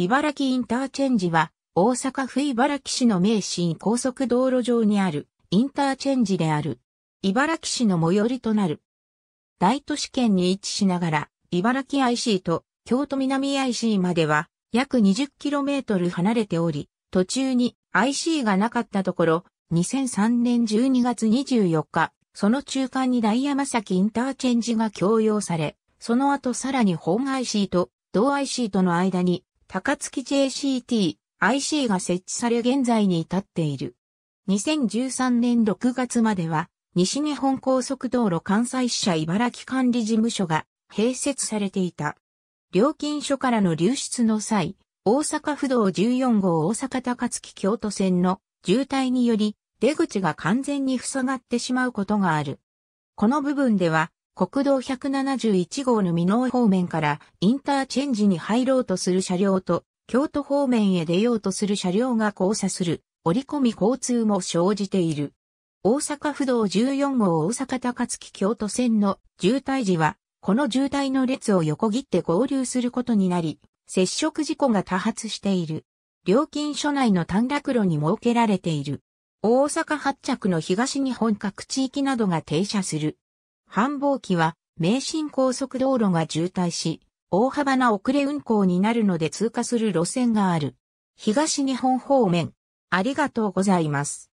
茨城インターチェンジは、大阪府茨城市の名神高速道路上にあるインターチェンジである。茨城市の最寄りとなる。大都市圏に位置しながら、茨城 IC と京都南 IC までは約 20km 離れており、途中に IC がなかったところ、2003年12月24日、その中間に大山崎インターチェンジが供用され、その後さらに本 IC と同 IC との間に高槻 JCT、IC が設置され現在に至っている。2013年6月までは、西日本高速道路関西支社茨城管理事務所が併設されていた。料金所からの流出の際、大阪府道14号大阪高槻京都線の渋滞により出口が完全に塞がってしまうことがある。この部分では国道171号の美濃方面からインターチェンジに入ろうとする車両と京都方面へ出ようとする車両が交差する折り込み交通も生じている。大阪府道14号大阪高槻京都線の渋滞時は、この渋滞の列を横切って合流することになり、接触事故が多発している。料金所内の短絡路に設けられている。大阪発着の東日本各地域などが停車する。繁忙期は、名神高速道路が渋滞し、大幅な遅れ運行になるので通過する路線がある。東日本方面、ありがとうございます。